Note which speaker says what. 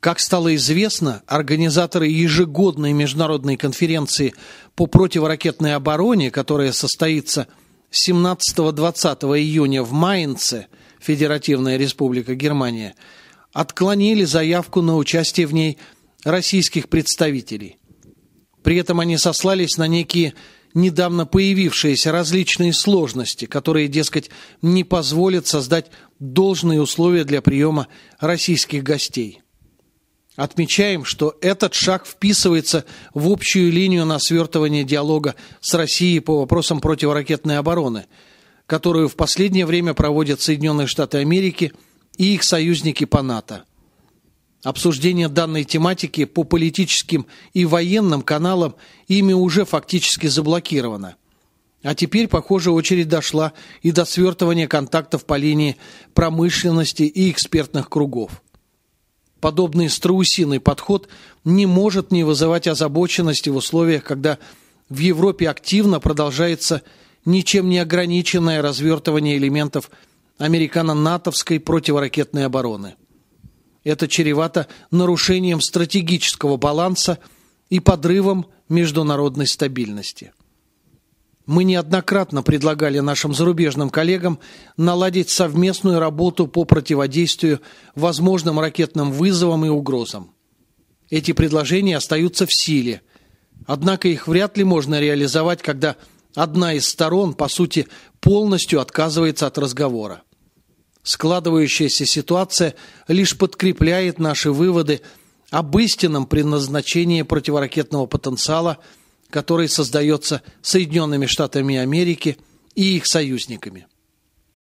Speaker 1: Как стало известно, организаторы ежегодной международной конференции по противоракетной обороне, которая состоится 17-20 июня в Майнце, Федеративная Республика Германия, отклонили заявку на участие в ней российских представителей. При этом они сослались на некие недавно появившиеся различные сложности, которые, дескать, не позволят создать должные условия для приема российских гостей отмечаем, что этот шаг вписывается в общую линию на свертывание диалога с Россией по вопросам противоракетной обороны, которую в последнее время проводят Соединенные Штаты Америки и их союзники по НАТО. Обсуждение данной тематики по политическим и военным каналам ими уже фактически заблокировано. А теперь, похоже, очередь дошла и до свертывания контактов по линии промышленности и экспертных кругов. Подобный страусиный подход не может не вызывать озабоченности в условиях, когда в Европе активно продолжается ничем не ограниченное развертывание элементов американо-натовской противоракетной обороны. Это чревато нарушением стратегического баланса и подрывом международной стабильности мы неоднократно предлагали нашим зарубежным коллегам наладить совместную работу по противодействию возможным ракетным вызовам и угрозам. Эти предложения остаются в силе, однако их вряд ли можно реализовать, когда одна из сторон, по сути, полностью отказывается от разговора. Складывающаяся ситуация лишь подкрепляет наши выводы об истинном предназначении противоракетного потенциала – который создается Соединенными Штатами Америки и их союзниками.